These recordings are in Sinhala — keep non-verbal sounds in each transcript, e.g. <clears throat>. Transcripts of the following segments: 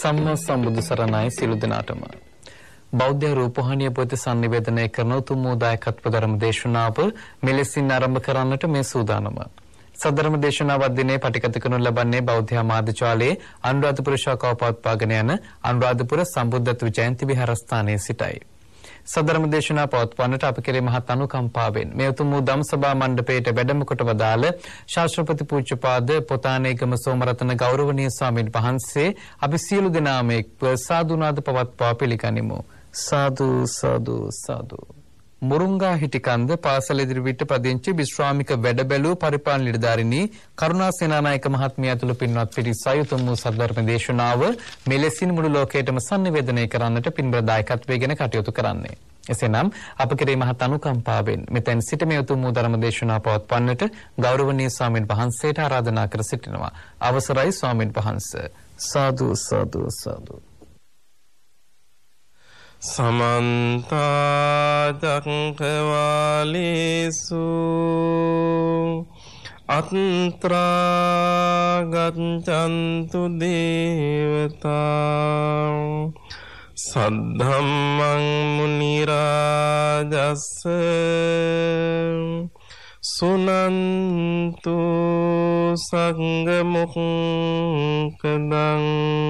සම්මා සම්බුදු සරණයි සිළු දෙනාටම බෞද්ධ රූපවාහිනිය පොත sannivedanaya කරන උතුම් වූ දායකත්ව ධර්ම දේශනාව මෙලෙසින් ආරම්භ කරන්නට මේ සූදානම. සදරම දේශනාව දිනේ පටිගත කරනු ලබන්නේ බෞද්ධ ආමාදචාලයේ අනුරාධපුර ශාඛාව පවත්වාගෙන යන අනුරාධපුර සම්බුද්ධත්ව ජයන්ති විහාරස්ථානයේ සිටයි. සදරම දේශනා පවත්වන්නට අප කෙරේ මහත් අනුකම්පාවෙන් මේ උතුම් වූ ධම්සභා මණ්ඩපයේට වැඩම කොට වදාළ ශාස්ත්‍රපති පූජ්‍යපාද පොතානේගම සෝමරතන ගෞරවනීය ස්වාමීන් වහන්සේ අපි සියලු දෙනාම එක්ව සාදුනාද පවත්වා පිළිගනිමු සාදු සාදු සාදු මුරුංගා හිටිකන්ද පාසල ඉදිරිපිට පදිංචි විශ්‍රාමික වැඩබැලූ පරිපාලන නිලධාරිණී කරුණා සේනානායක මහත්මිය ඇතුළු පින්වත් පිරිස අයුතුම් වූ සද්ධර්ම දේශනාව මෙලෙසින් මුළු ලෝකයටම sannivedanaya කරන්නට පින්බර දායකත්වයේගෙන කටයුතු කරන්නේ. එසේනම් අප කෙරෙහි මහත් අනුකම්පාවෙන් මෙතෙන් සිට මේ උතුම් වූ ධර්ම දේශනාව පවත්වන්නට ගෞරවනීය ස්වාමින් වහන්සේට ආරාධනා කර සිටිනවා. අවසරයි ස්වාමින් වහන්සේ. සාදු සාදු සාදු සමන්ත චක්කවාලේසු අත්‍රා ගච්ඡන්තු දේවතා සද්ධම්මං මුනි රාජස් සුනන්තු සංග මොක්කදං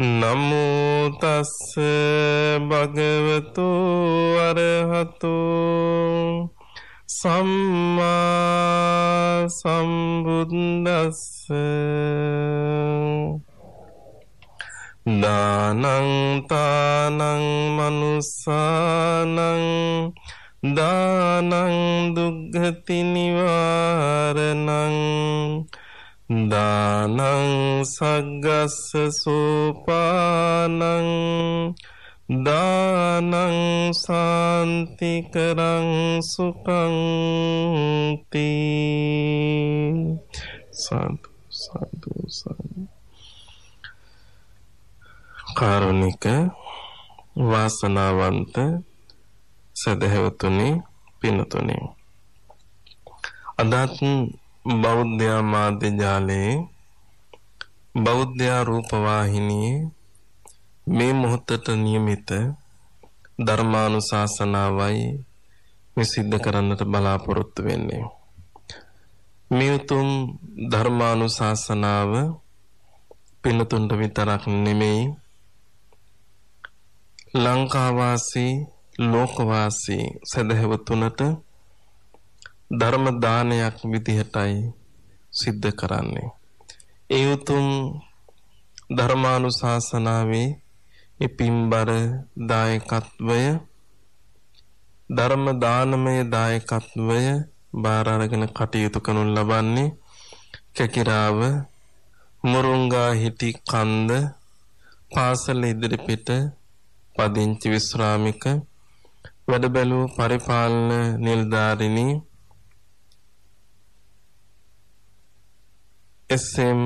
නමෝ තස් භගවතු අරහතු සම්මා සම්බුද්දස්ස දානං තානං මනුසානං දානං දුග්ගති නිවාරණං දානං සග්ගස්ස සෝපානං දානං සාන්තිකරං සුඛං තී සාදු සාදු සාදු කාරුණික වාසනාවන්ත සදහවතුනි පිනතුනි අදත් බෞද්ධයා මාධ්‍ය ජාලයේ බෞද්ධයා රූපවාහිනියේ මේ මොහොතට નિયમિત ධර්මානුශාසනාවයි මේ සිද්ධ කරන්නට බලාපොරොත්තු වෙන්නේ. මේ උතුම් ධර්මානුශාසනාව පිනතුන්ට විතරක් නෙමෙයි ලංකාවාසී ලෝකවාසී සදහවතුනට ධර්ම දානයක් විදිහටයි සිද්ධ කරන්නේ. ඒ උතුම් ධර්මානුශාසනාවේ මේ පින්බර දායකත්වය ධර්ම දානමය දායකත්වය බාර අරගෙන කටයුතු කරනු ලබන්නේ කැකිරාව මුරුංගා හිටි කන්ද පාසල ඉදිරිපිට පදිංචි විශ්‍රාමික වැඩ බැලූ පරිපාලන නිලධාරිණී එස්.එම්.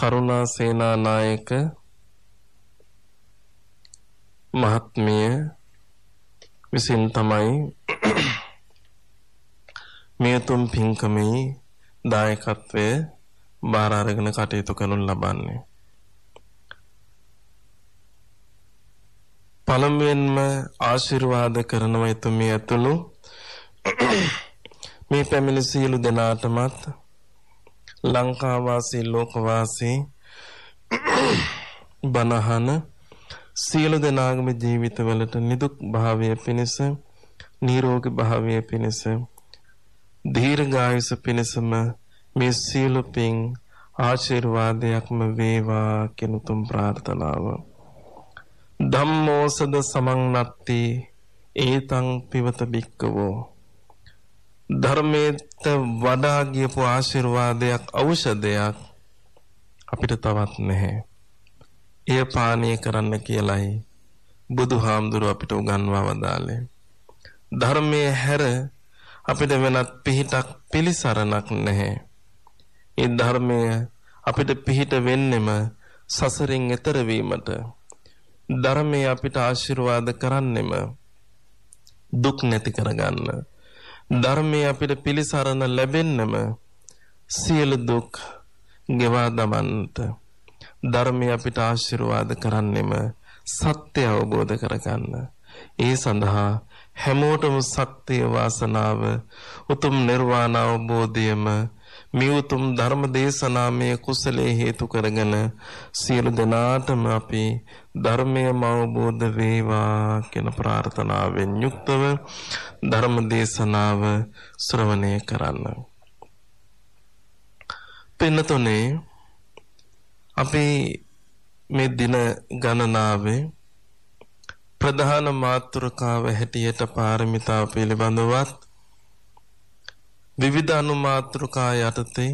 කරුණා සේනානායක මහත්මිය විසින් තමයි <clears throat> මෙතුම් පින්කමේ දායකත්වය බාර අරගෙන කටයුතු කරනු ලබන්නේ. පළමුවෙන්ම ආශිර්වාද කරනවා එතුමිය ඇතුළු <clears throat> මේ පැමිණි සියලු දෙනාටමත් ලංකා වාසී ලෝක වාසී <coughs> බනහන සියලු දෙනාගම ජීවිතවලට නිදුක් භාවය පිණිස නිරෝගී භාවය පිණිස දීර්ඝායුෂ පිණිසම මේ සියලු පින් ආශිර්වාදයක්ම වේවා කියන උතුම් ප්‍රාර්ථනාව ධම්මෝසද සමන් නත්ති ඒතං පිවත බික්කවෝ ධර්මයට වඩා ගියපු ආශිර්වාදයක් ඖෂධයක් අපිට තවත් නැහැ. එය පානීය කරන්න කියලයි බුදුහාමුදුරුව අපිට උගන්වා වදාළේ. ධර්මයේ හැර අපිට වෙනත් පිහිටක් පිළිසරණක් නැහැ. ඒ ධර්මය අපිට පිහිට වෙන්නෙම සසරින් එතර වීමට. ධර්මය අපිට ආශිර්වාද කරන්නෙම දුක් නැති කරගන්න. ධර්මයේ අපිට පිළිසරණ ලැබෙන්නම සියලු දුක් ගෙවා දමන්නට ධර්මයේ අපිට ආශිර්වාද කරන්නෙම සත්‍ය අවබෝධ කරගන්න. ඒ සඳහා හැමෝටම ශක්තිය වාසනාව උතුම් නිර්වාණ අවබෝධයම මියුතුම් ධර්ම දේශනාමය කුසලයේ හේතු කරගෙන සියලු දෙනාටම අපි ධර්මය අවබෝධ වේවා කියන ප්‍රාර්ථනාවෙන් යුක්තව ධර්ම දේශනාව ශ්‍රවණය කරන්න. පින්නතුනේ අපි මේ දින ගණනාවේ ප්‍රධාන මාතෘකාව හැටියට පාරමිතාව පිළිබඳවත් විවිධ අනුමාත්‍රකා යටතේ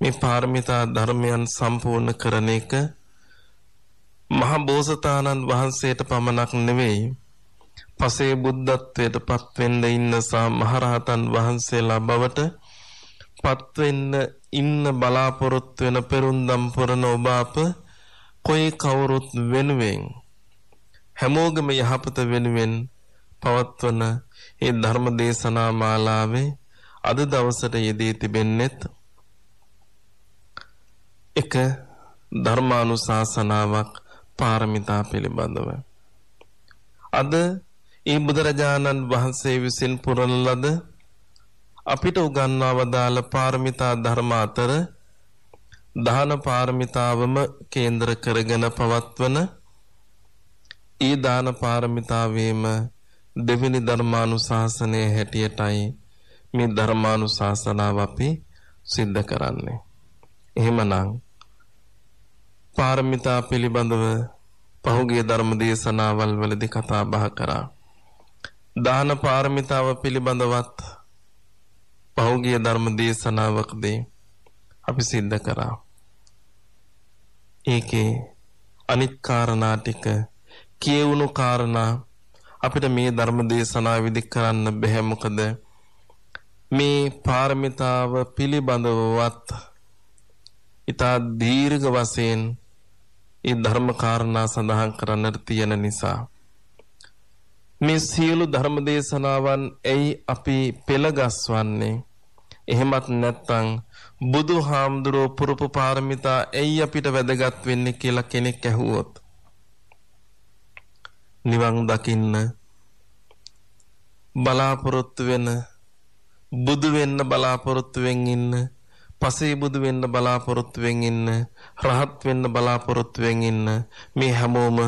මේ පාරමිතා ධර්මයන් සම්පූර්ණ කරන එක මහ බෝසතාණන් වහන්සේට පමණක් නෙවෙයි පසේ බුද්ධත්වයට පත්වෙන්න ඉන්න සා මහරහතන් වහන්සේලා බවට පත්වෙන්න ඉන්න බලාපොරොත්තු වෙන පෙරුන්දම් පුරන ඔබ අප කොයි කවුරුත් වෙනුවෙන් හැමෝගම යහපත වෙනුවෙන් පවත්වන ඒ ධර්ම දේශනා මාලාවේ අද දවසට යෙදී තිබෙන්නේත් එක ධර්මානුශාසනාවක් පාරමිතා පිළිබඳව අද ඒ බුදුරජාණන් වහන්සේ විසින් පුරන ලද අපිට උගන්වා වදාළ පාරමිතා ධර්ම අතර දාන පාරමිතාවම කේන්ද්‍ර කරගෙන පවත්වන ඒ දාන පාරමිතාවේම දෙවෙනි ධර්මානුශාසනයේ හැටියටයි මේ ධර්මානුශාසනාව අපි සිද්ධ කරන්නේ. එහෙමනම් පාරමිතා පිළිබඳව පහුගිය ධර්ම දේශනාවල් වලදී කතා බහ කරා. දාන පාරමිතාව පිළිබඳවත් පහුගිය ධර්ම දේශනාවකදී අපි සිද්ධ කරා. ඒකේ අනිත් කාරණා ටික කියවුණු කාරණා අපිට මේ ධර්ම දේශනාව විදි කරන්න බැහැ මොකද මේ පාරමිතාව පිළිබඳවවත් ඊතා දීර්ඝ වශයෙන් ඒ ධර්ම කාරණා සඳහන් කරන්නට තියෙන නිසා මේ සියලු ධර්ම දේශනාවන් ඇයි අපි පෙළගස්වන්නේ එහෙමත් නැත්නම් බුදුහාමුදුරෝ පුරපු පාරමිතා ඇයි අපිට වැදගත් වෙන්නේ කියලා කෙනෙක් ඇහුවොත් නිවන් දකින්න බලාපොරොත්තු වෙන බුදු වෙන්න බලාපොරොත්තු වෙන් ඉන්න පසේ බුදු වෙන්න බලාපොරොත්තු වෙන් ඉන්න රහත් වෙන්න බලාපොරොත්තු වෙන් ඉන්න මේ හැමෝම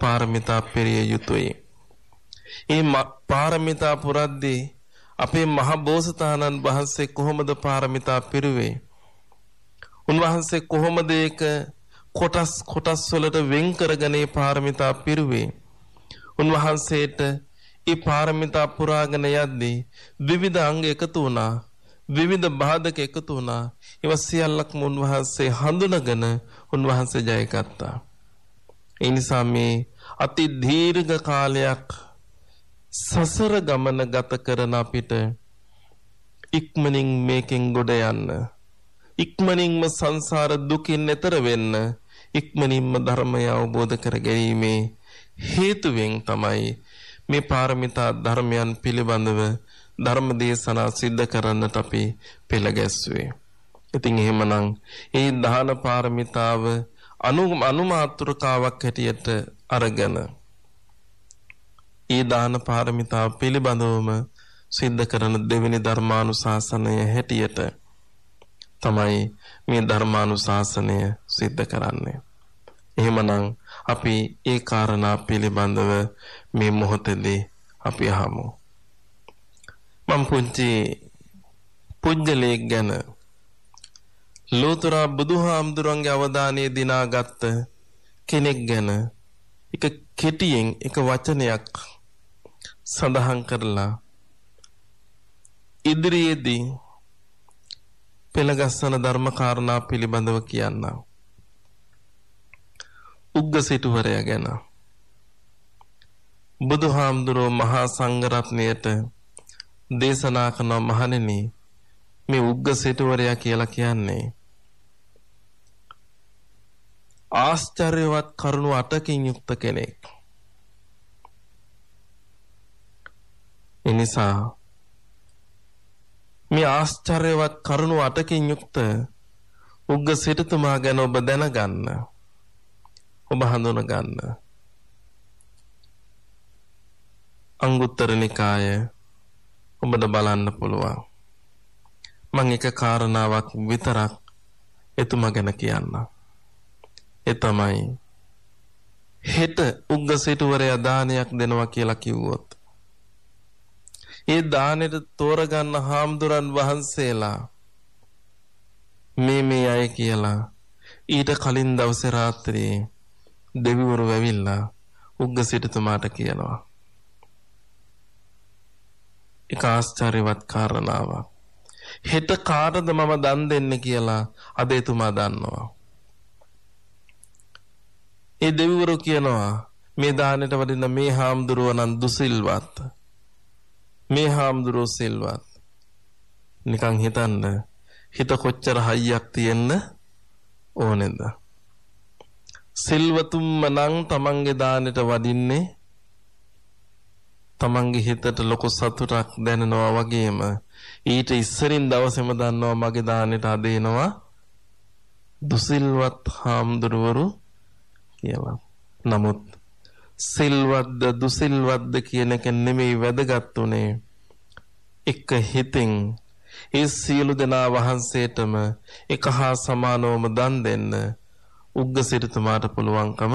පාරමිතා පෙරිය යුතුයි. ඒ පාරමිතා පුරද්දී අපේ මහ බෝසතාණන් වහන්සේ කොහොමද පාරමිතා පිරුවේ? උන්වහන්සේ කොහොමද ඒක කොටස් කොටස් වලට වෙන් කරගෙන පාරමිතා පිරුවේ? උන්වහන්සේට ඒ පාරමිතා පුරාගෙන යද්දී විවිධ අංග එකතු වුණා. විවිධ බාධක එකතු වුණා. ඒවා සියල්ලක්ම උන්වහන්සේ හඳුනගෙන උන්වහන්සේ ජයගත්තා. ඒ නිසා මේ අති දීර්ඝ කාලයක් සසර ගමන ගත කරන අපිට ඉක්මනින් මේකෙන් ගොඩ යන්න ඉක්මනින්ම සංසාර දුකින් එතර වෙන්න ඉක්මනින්ම ධර්මය අවබෝධ කර ගැනීමේ හේතුවෙන් තමයි මේ පාරමිතා ධර්මයන් පිළිබඳව ධර්ම දේශනා සිද්ධ කරන්නට අපි පෙළ ගැස්සුවේ. ඉතින් එහෙමනම් මේ දාන පාරමිතාව අනු අනුමාත්‍රකාවක් හැටියට අරගෙන ඒ දාන පාරමිතාව පිළිබඳවම සිද්ධ කරන දෙවෙනි ධර්මානුශාසනය හැටියට තමයි මේ ධර්මානුශාසනය සිද්ධ කරන්නේ. එහෙමනම් අපි ඒ කාරණා පිළිබඳව මේ මොහොතේදී අපි අහමු. මම පුංචි පුජ්‍යලයක් ගැන ලෝතර බුදුහාමුදුරන්ගේ අවධානය දිනාගත්ත කෙනෙක් ගැන එක කෙටියෙන් එක වචනයක් සඳහන් කරලා ඉදිරියේදී පෙළගස්සන ධර්ම කාරණා පිළිබඳව කියන්නම්. උග්ග සිටුවරයා ගැන බුදුහාමුදුරෝ මහා සංඝරත්නයට දේශනා කරන මහණෙනි මේ උග්ග සිටුවරයා කියලා කියන්නේ ආශ්චර්යවත් කරුණු අටකින් යුක්ත කෙනෙක්. එනිසා මේ ආශ්චර්යවත් කරුණු අටකින් යුක්ත උග්ග සිටුතුමා ගැන ඔබ දැනගන්න. ඔබ හඳුනගන්න. අංගුත්තර නිකාය ඔබට බලන්න පුළුවන්. මං එක කාරණාවක් විතරක් එතුමා ගැන කියන්න. ඒ තමයි හෙට උග්ග සිටුවරයා දානයක් දෙනවා කියලා කිව්වොත්. ඒ දානෙට තෝරගන්න හාමුදුරන් වහන්සේලා මේ මේ අය කියලා ඊට කලින් දවසේ රාත්‍රියේ දෙවිවරු වැවිල්ලා උග්ග සිටුතුමාට කියනවා. ඒක ආශ්චර්යවත් කාරණාවක්. හෙට කාටද මම දන් දෙන්නේ කියලා අද එතුමා දන්නවා. ඒ දෙවිවරු කියනවා මේ දානෙට වඩින්න මේ හාමුදුරුව නම් දුසිල්වත්. මේ හාමුදුරුව සිල්වත්. නිකන් හිතන්න හිත කොච්චර හයියක් තියෙන්න ඕනේද? සිල්වතුම්ම නම් තමන්ගේ දානෙට වඩින්නේ තමන්ගේ හිතට ලොකු සතුටක් දැනෙනවා වගේම ඊට ඉස්සරින් දවසේම දන්නවා මගේ දානෙට අද එනවා දුසිල්වත් හාමුදුරුවරු කියලා. නමුත් සිල්වත්ද දුසිල්වත්ද කියන එක නෙමෙයි වැදගත් උනේ. එක හිතින් ඒ සියලු දෙනා වහන්සේටම එක හා සමානවම දන් දෙන්න උග්ග සිටුමාට පුළුවන්කම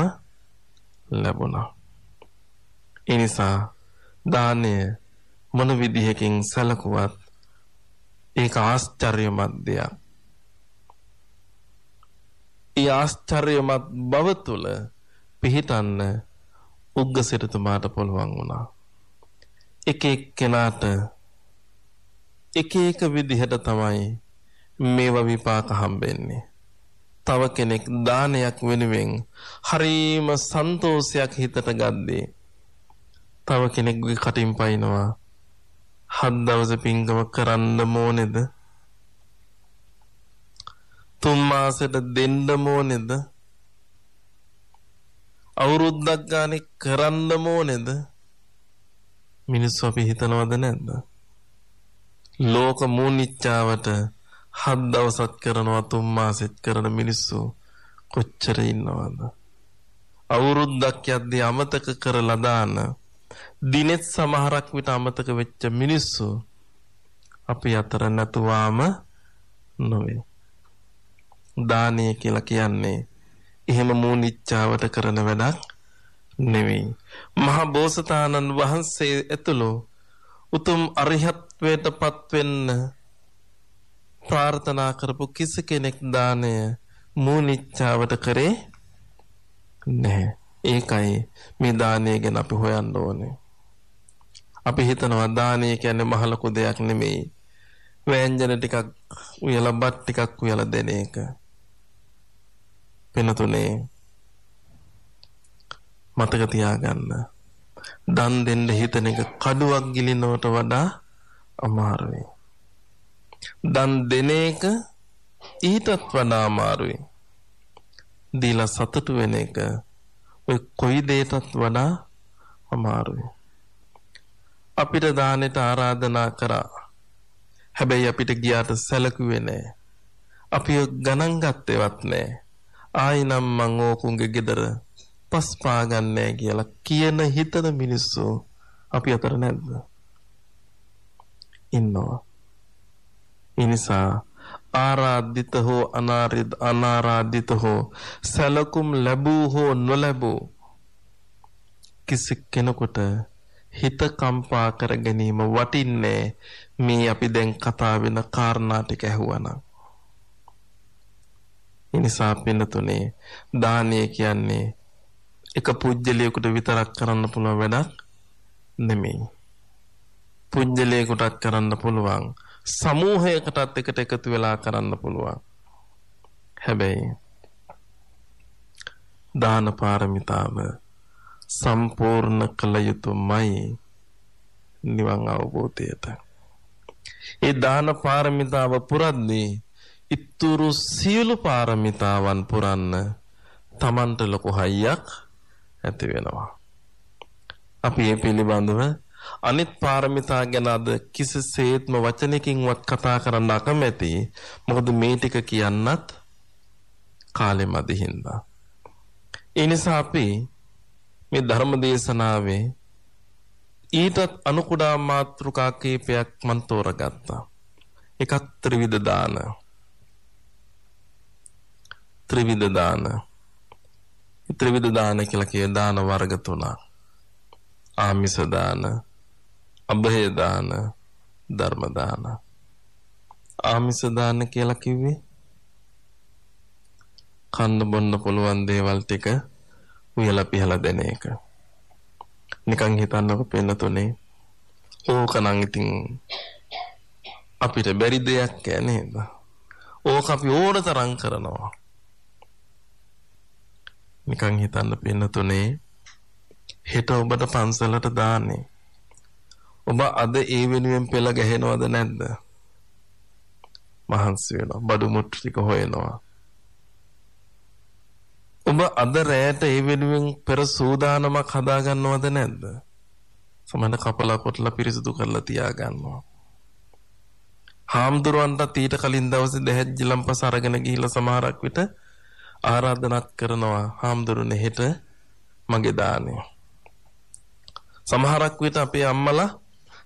ලැබුණා. ඒ නිසා දානය මොන විදිහකින් සැලකුවත් ඒක ආශ්චර්යමත් දෙයක්. ඒ ආශ්චර්යමත් බව තුළ පිහිටන්න උග්ග සිටුතුමාට පුළුවන් වුණා. එක එක්කෙනාට එක එක විදිහට තමයි මේව විපාක හම්බෙන්නේ. තව කෙනෙක් දානයක් වෙනුවෙන් හරීම සන්තෝෂයක් හිතට ගද්දී තව කෙනෙක්ගේ කටින් පයින්නවා. හත් දවසේ පින්කම කරන්න ඕනේද? තුන් මාසෙට දෙන්න ඕනේද? අවුරුද්දක් ගානේ කරන්න ඕනේද? මිනිස්සු අපි හිතනවද නැද්ද? ලෝක මූනිච්චාවට හත් දවසක් කරනවා තුන් මාසෙත් කරන මිනිස්සු කොච්චර ඉන්නවද? අවුරුද්දක් යද්දී අමතක කරලා දාන දිනෙත් සමහරක් විට අමතක වෙච්ච මිනිස්සු අපි අතර නැතුවාම නොවේ. දානය කියලා කියන්නේ එහෙම මූනිච්චාවට කරන වැඩක් නෙවෙයි. මහා බෝසතාණන් වහන්සේ ඇතුළු උතුම් අරිහත්වයට පත්වෙන්න ප්‍රාර්ථනා කරපු කිසි කෙනෙක් දානය මූනිච්චාවට කරේ නැහැ. ඒකයි මේ දානය ගැන අපි හොයන්න ඕනේ. අපි හිතනවා දානය කියන්නේ මහ ලොකු දෙයක් නෙමෙයි. වෑංජන ටිකක් උයලා බත් ටිකක් උයලා දෙන එක. වෙනතුනේ මතක තියාගන්න. දන් දෙන්න හිතන එක කඩුවක් ගිලිනවට වඩා අමාරුයි. දන් දෙන එක ඊටත් වඩා අමාරුයි. දීලා සතුටු වෙන එක ඔය කොයි දෙයටත් වඩා අමාරුයි. අපිට දානෙට ආරාධනා කරා. හැබැයි අපිට ගියාට සැලකුවේ නෑ. අපි ගණන් ගත්තේවත් නෑ. ආයිනම් මං ඕකුන්ගේ ගෙදර පස් පාගන්නේ කියලා කියන හිතන මිනිස්සු අපි අතර නැද්ද? ඉන්නවා. ඒ නිසා ආරාධිත හෝ අනාරාධිත හෝ සැලකුම් ලැබූ හෝ නොලැබූ කිසි කෙනෙකුට හිත කම්පා කර ගැනීම වටින්නේ මේ අපි දැන් කතා වෙන කාරණා ටික ඇහුවනම්. එනිසා පින්නතුනේ දානය කියන්නේ එක පුජ්‍යලයකට විතරක් කරන්න පුළුවන් වැඩක් නෙමෙයි. පුජ්‍යලයකටත් කරන්න පුළුවන්. සමූහයකටත් එකට එකතු වෙලා කරන්න පුළුවන්. හැබැයි දාන පාරමිතාව සම්පූර්ණ කළ යුතුමයි නිවන් අවබෝධයට. ඒ දාන පාරමිතාව පුරද්දී ඉතුරු සියලු පාරමිතාවන් පුරන්න තමන්ට ලොකු හයියක් ඇති වෙනවා. අපි මේ පිළිබඳව අනිත් පාරමිතා ගැන අද කිසිසේත්ම වචනකින්වත් කතා කරන්න අකමැති. මොකද මේ ටික කියන්නත් කාලෙ මදි හින්දා. ඒ නිසා අපි මේ ධර්ම දේශනාවේ ඊටත් අනුකුඩා මාත්‍රිකා කීපයක් මන් තෝරගත්තා. එකක් ත්‍රිවිධ දාන. ත්‍රිවිධ දාන. ත්‍රිවිධ දාන කියලා කිය දාන වර්ග තුනක්. ආමිස දාන, අභය දාන ධර්ම දාන ආමිස දාන කියලා කිව්වේ කන්න බොන්න පුළුවන් දේවල් ටික උයලා පිහලා දෙන එක. නිකන් හිතන්නකො පෙන්න තුනේ ඕකනම් ඉතින් අපිට බැරි දෙයක් නේද? ඕක අපි ඕන තරම් කරනවා. නිකන් හිතන්න පෙන්න තුනේ හෙට ඔබට පන්සලට දාන්නේ ඔබ අද ඒ වෙනුවෙන් පෙළ ගැහෙනවද නැද්ද? මහන්සි වෙනවා. බඩු මුට්ටු ටික හොයනවා. ඔබ අද රැයට ඒ වෙනුවෙන් පෙර සූදානමක් හදාගන්නවද නැද්ද? සමහර කපලා කොටලා පිරිසිදු කරලා තියාගන්නවා. හාමුදුරුවන්ට ඊට කලින් දවසේ දෙහැජ් ලම්පස අරගෙන ගිහිල්ලා සමහරක් විට ආරාධනාත් කරනවා හාමුදුරුවනේ හෙට මගේ දානේ. සමහරක් විට අපේ අම්මලා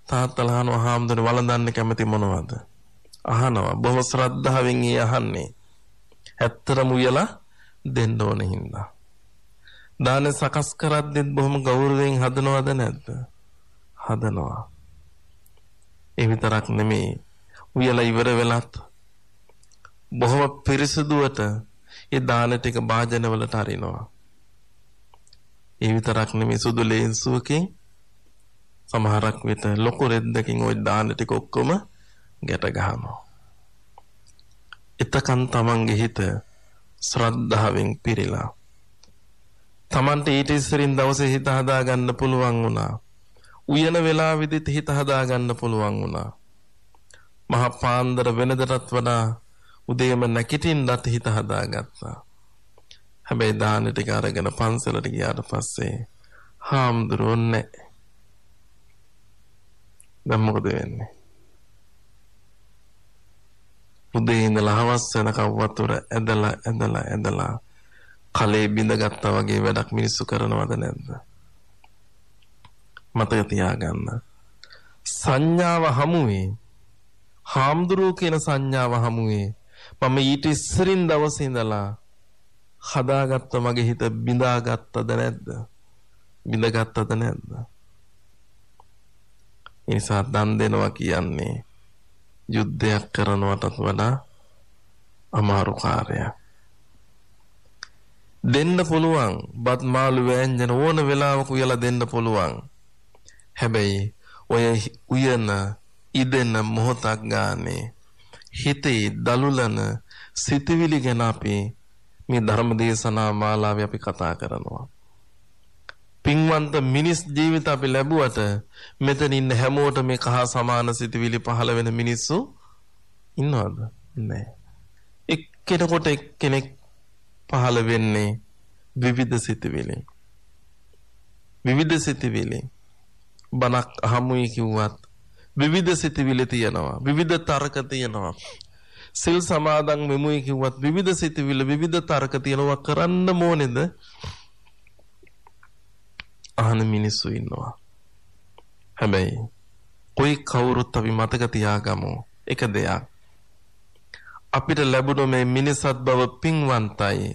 තාත්තලා අහනවා හාමුදුරනේ වළඳන්න කැමති මොනවද? අහනවා. බොහොම ශ්‍රද්ධාවෙන් ඒ අහන්නේ. ඇත්තටම උයලා දෙන්න ඕනේ හින්දා. දාන සකස් කරද්දිත් බොහොම ගෞරවයෙන් හදනවද නැද්ද? හදනවා. ඒ විතරක් නෙමෙයි. උයලා ඉවර වෙලත් බොහොම පිරිසුදුවට ඒ දාන ටික භාජනවලට අරිනවා. ඒ විතරක් නෙමෙයි සුදු ලේන්සුවකින් සමහරක් වෙත ලොකු රෙද්දකින් ওই දාන ටික ඔක්කොම ගැට ගහනවා. එතකන් තමන්ගේ හිත ශ්‍රද්ධාවෙන් පිරීලා තමන්ට ඊට ඉස්සරින් දවසේ හිත හදා ගන්න පුළුවන් වුණා. උයන වෙලාවෙදිත් හිත හදා ගන්න පුළුවන් වුණා. මහ පාන්දර වෙනදටත් වඩා උදේම නැගිටින්නත් හිත හදාගත්තා. හැබැයි දාන ටික අරගෙන පන්සලට ගියාට පස්සේ හාමුදුරුවෝ නැහැ. දැන් මොකද වෙන්නේ? උදේ ඉඳලා හවස වෙනකම් වතුර ඇදලා ඇදලා ඇදලා කලේ බිඳගත්තා වගේ වැඩක් මිනිස්සු කරනවද නැද්ද? මතක තියාගන්න. සංඥාව හමුවේ හාමුදුරුවෝ කියන සංඥාව හමුවේ මම ඊට ඉස්සරින් දවසේ ඉඳලා හදාගත්ත මගේ හිත බිඳාගත්තද නැද්ද? බිඳගත්තද නැද්ද? ඒ නිසා දන් දෙනවා කියන්නේ යුද්ධයක් කරනවටත් වඩා අමාරු කාර්යයක්. දෙන්න පුළුවන් බත් මාළු වෑංජන ඕන වෙලාවක උයලා දෙන්න පුළුවන්. හැබැයි ඔය උයන ඉදෙන මොහොතක් ගානේ හිතේ දලුලන සිතවිලි ගැන අපි මේ ධර්ම දේශනා මාලාවේ අපි කතා කරනවා. පින්වන්ත මිනිස් ජීවිත අපි ලැබුවට මෙතන ඉන්න හැමෝට මේ කහ සමාන සිතුවිලි පහළ වෙන මිනිස්සු ඉන්නවද නැහැ එක්කෙනෙකුට එක්කෙනෙක් පහළ වෙන්නේ විවිධ සිතුවිලි විවිධ සිතුවිලි බණක් අහමුයි කිව්වත් විවිධ සිතුවිලි තියෙනවා විවිධ තර්ක තියෙනවා සිල් සමාදන් වෙමුයි කිව්වත් විවිධ සිතුවිලි විවිධ තර්ක තියෙනවා කරන්න ඕනේද අහන මිනිස්සු ඉන්නවා. හැබැයි කොයි කවුරුත් අපි මතක තියාගමු එක දෙයක්. අපිට ලැබුණ මේ මිනිසත් බව පින්වන්තයි.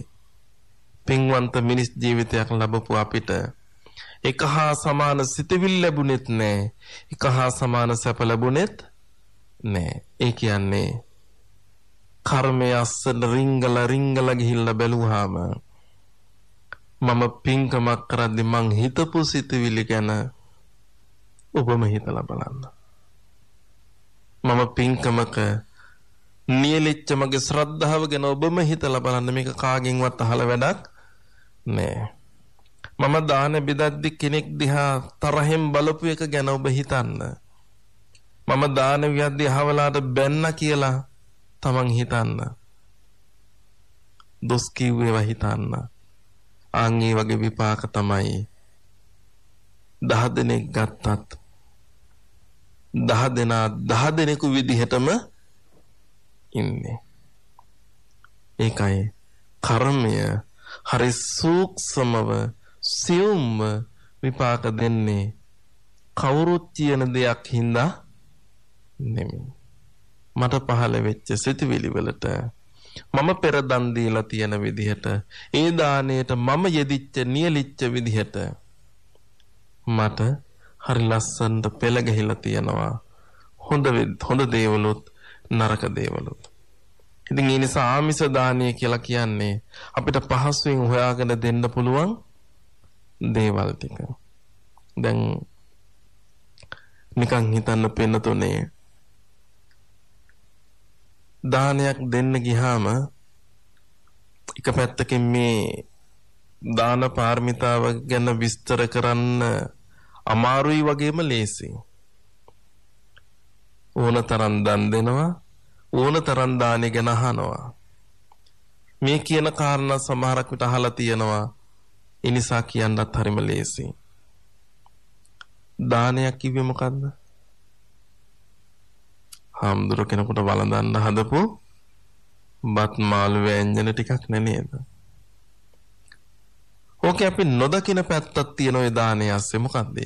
පින්වන්ත මිනිස් ජීවිතයක් ලැබපු අපිට එක හා සමාන සිතවිල් ලැබුණෙත් නෑ. එක හා සමාන සැප ලැබුණෙත් නෑ. ඒ කියන්නේ කර්මය අස්සන රිංගල රිංගල ගිහිල්ලා බැලුවාම මම පින්කමක් කරද්දි මං හිතපු සිතුවිලි ගැන ඔබම හිතලා බලන්න. මම පින්කමක නියලිච්ච මගේ ශ්‍රද්ධාව ගැන ඔබම හිතලා බලන්න මේක කාගෙන්වත් අහලා වැඩක් නෑ. මම දාන බෙදද්දි කෙනෙක් දිහා තරහෙන් බලපු එක ගැන ඔබ හිතන්න. මම දාන වියද්දි අහවලාට බැන්න කියලා තමන් හිතන්න. දොස් කිව්වේවා හිතන්න. ආන් ඒ වගේ විපාක තමයි දහ දෙනෙක් ගත්තත් දහ දෙනා දහ දෙනෙකු විදිහටම ඉන්නේ ඒකයි කර්මය හරි සූක්ෂමව සියුම්ව විපාක දෙන්නේ කවුරුත් කියන දෙයක් හින්දා නෙමෙයි මට පහළ වෙච්ච සිතුවිලි වලට මම පෙර දන් දීලා තියෙන විදිහට ඒ දාණයට මම යෙදිච්ච නියලිච්ච විදිහට මට හරි ලස්සනට පෙළ ගැහිලා තියෙනවා හොඳ හොඳ දේවලුත් නරක දේවලුත් ඉතින් ඒ නිසා ආමිස දානය කියලා කියන්නේ අපිට පහසුවෙන් හොයාගෙන දෙන්න පුළුවන් දේවල් ටික. දැන් නිකන් හිතන්න පෙන්න තුනේ දානයක් දෙන්න ගියාම එක පැත්තකින් මේ දාන පාර්මිතාව ගැන විස්තර කරන්න අමාරුයි වගේම ලේසි. ඕන තරම් දන් දෙනවා ඕන තරම් දානෙ ගැන අහනවා. මේ කියන කාරණා සමහරක් විට අහලා තියෙනවා. ඒ නිසා කියන්නත් හරිම ලේසි. දානයක් කිව්වේ මොකද්ද? හාමුදුර කෙනෙකුට වළඳන්න හදපු බත් මාළු වෑංජන ටිකක් නේ නේද? ඕකේ අපි නොදකින පැත්තක් තියෙන ওই දානේ ASCII මොකද්ද?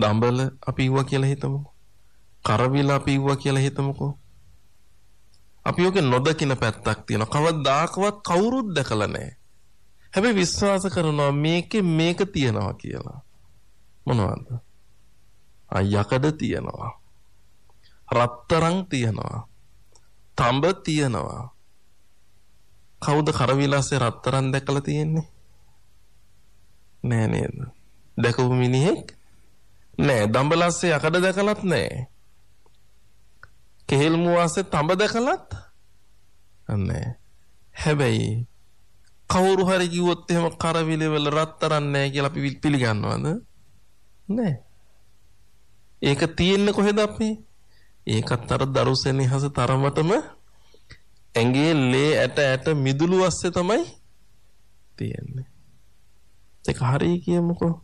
දඹල අපි ඉවුවා කියලා හිතමුකෝ. කරවිල අපි ඉවුවා කියලා හිතමුකෝ. අපි ඔකේ නොදකින පැත්තක් තියෙනවා. කවදාකවත් කවුරුත් දැකලා නැහැ. හැබැයි විශ්වාස කරනවා මේකේ මේක තියෙනවා කියලා. මොනවද? යකඩ තියනවා. රත්තරන් තියනවා. තඹ තියනවා. කවුද කරවිලාසේ රත්තරන් දැකලා තියෙන්නේ? නෑ නේද? දැකපු මිනිහෙක් නෑ. දඹලස්සේ යකඩ දැකලත් නෑ. කෙහෙල් මුවාසේ තඹ දැකලත් නෑ. හැබැයි කවුරු හරි කිව්වොත් එහෙම කරවිලවල රත්තරන් නෑ කියලා අපි පිළිගන්නවද? නෑ. ඒක තියෙන්නේ කොහෙද අපි? ඒකත් අර දරුසෙනෙහස තරමටම ඇඟේ ලේ ඇට ඇට මිදුළු අස්සේ තමයි තියෙන්නේ. ඒක හරිය කියමුකෝ.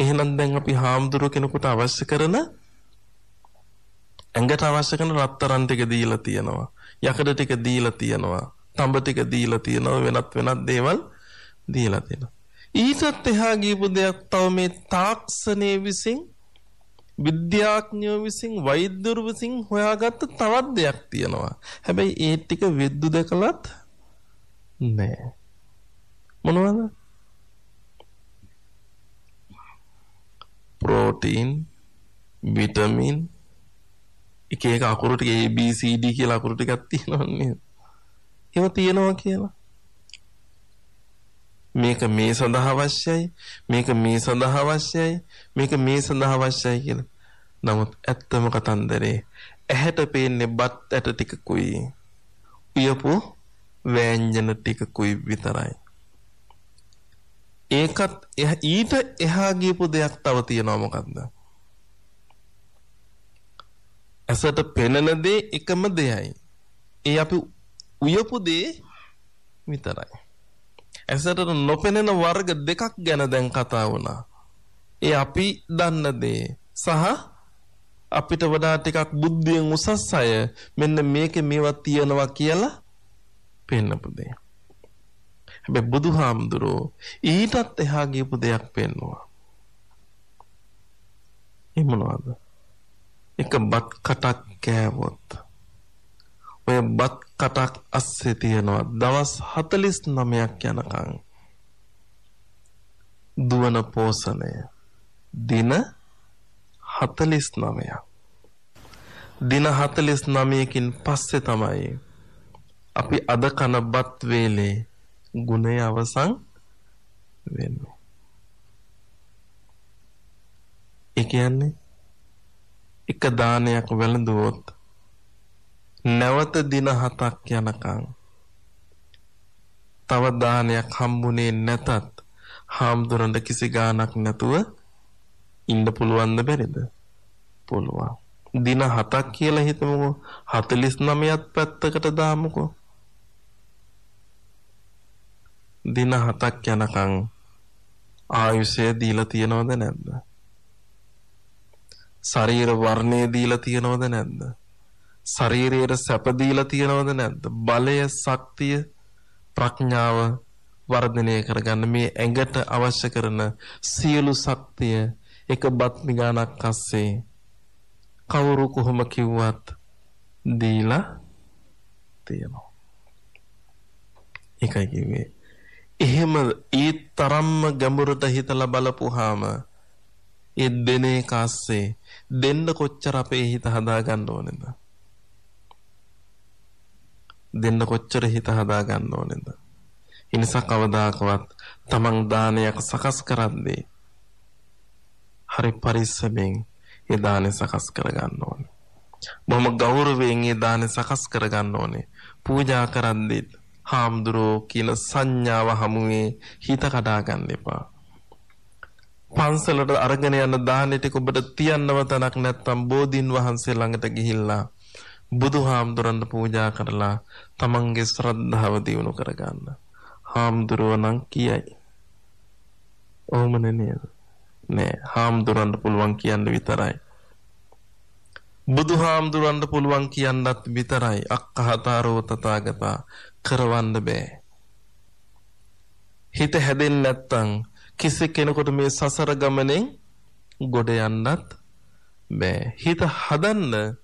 එහෙනම් දැන් අපි හාමුදුරුව කෙනෙකුට අවශ්‍ය කරන ඇඟට අවශ්‍ය කරන රත්තරන් ටික දීලා තියෙනවා. යකඩ ටික දීලා තියෙනවා. තඹ ටික දීලා තියෙනවා. වෙනත් වෙනත් දේවල් දීලා තියෙනවා. ඊටත් එහා ගියපු දෙයක් තව මේ තාක්ෂණයේ විසින් විද්‍යාඥයෝ විසින් වෛද්‍යවරු විසින් හොයාගත්ත තවත් දෙයක් තියෙනවා. හැබැයි ඒ ටික විද්දු දැකලත් නෑ. මොනවද? ප්‍රෝටීන්, විටමින් එක එක අකුරු ටික A B C D කියලා අකුරු ටිකක් තියෙනවන්නේ. ඒවා තියෙනවා කියලා. මේක මේ සඳහා අවශ්‍යයි මේක මේ සඳහා අවශ්‍යයි මේක මේ සඳහා අවශ්‍යයි කියලා. නමුත් ඇත්තම කතන්දරේ ඇහැට පේන්නේ බත් ඇට ටිකකුයි. උයපු වෑංජන ටිකකුයි විතරයි. ඒකත් ඊට එහා ගියපු දෙයක් තව තියෙනවා මොකද්ද? ඇසට පෙනෙන දේ එකම දෙයයි. ඒ අපි උයපු දේ විතරයි. ඇසට නොපෙනෙන වර්ග දෙකක් ගැන දැන් කතා වුණා. ඒ අපි දන්න දේ සහ අපිට වඩා ටිකක් බුද්ධියෙන් උසස් අය මෙන්න මේකේ මේවා තියෙනවා කියලා පෙන්නපු දේ. හැබැයි බුදුහාමුදුරෝ ඊටත් එහා ගියපු දෙයක් පෙන්නවා. ඒ මොනවද? එක බත් කටක් කෑවොත් ඔය බත් කටක් අස්සේ තියෙනවා දවස් 49ක් යනකම් දුවන පෝෂණය දින 49ක් දින 49කින් පස්සේ තමයි අපි අද කන බත් වේලේ ගුණය අවසන් වෙන්නේ ඒ කියන්නේ එක දානයක් වැළඳුවොත් නැවත දින හතක් යනකම් තව දානයක් හම්බුනේ නැතත් හාමුදුරන්ට කිසි ගාණක් නැතුව ඉන්න පුළුවන්ද බැරිද? පුළුවන්. දින හතක් කියලා හිතමුකෝ 49ක් පැත්තකට දාමුකෝ. දින හතක් යනකම් ආයුෂය දීලා තියනවද නැද්ද? ශරීර වර්ණය දීලා තියනවද නැද්ද? ශරීරයට සැප දීලා තියනවද නැද්ද? බලය, ශක්තිය, ප්‍රඥාව වර්ධනය කරගන්න මේ ඇඟට අවශ්‍ය කරන සියලු ශක්තිය එක බත් නිගානක් අස්සේ කවුරු කොහොම කිව්වත් දීලා තියෙනවා. ඒකයි කිව්වේ. එහෙම ඒ තරම්ම ගැඹුරට හිතලා බලපුවාම ඒ දෙන එක අස්සේ දෙන්න කොච්චර අපේ හිත හදා ගන්න ඕනේද? දෙන්න කොච්චර හිත හදා ගන්න ඕනේද? ඒ නිසා කවදාකවත් තමන් දානයක් සකස් කරද්දී හරි පරිස්සමෙන් ඒ දානය සකස් කර ගන්න ඕනේ. බොහොම ගෞරවයෙන් ඒ දානය සකස් කර ගන්න ඕනේ. පූජා කරද්දී හාමුදුරෝ කියන සංඥාව හමුවේ හිත කඩා ගන්න එපා. පන්සලට අරගෙන යන දානෙ ටික ඔබට තියන්නව තැනක් නැත්තම් බෝධින් වහන්සේ ළඟට ගිහිල්ලා බුදුහාමුදුරන්ට පූජා කරලා තමන්ගේ ශ්‍රද්ධාව දියුණු කරගන්න. හාමුදුරුවෝ නම් කියයි. ඔහොම නේද? නෑ හාමුදුරන්ට පුළුවන් කියන්න විතරයි. බුදුහාමුදුරන්ට පුළුවන් කියන්නත් විතරයි. අක්කහතරෝ තථාගතා කරවන්න බෑ. හිත හැදෙන්නේ නැත්නම් කිසි කෙනෙකුට මේ සසර ගමනේ ගොඩ යන්නත් බෑ. හිත හදන්න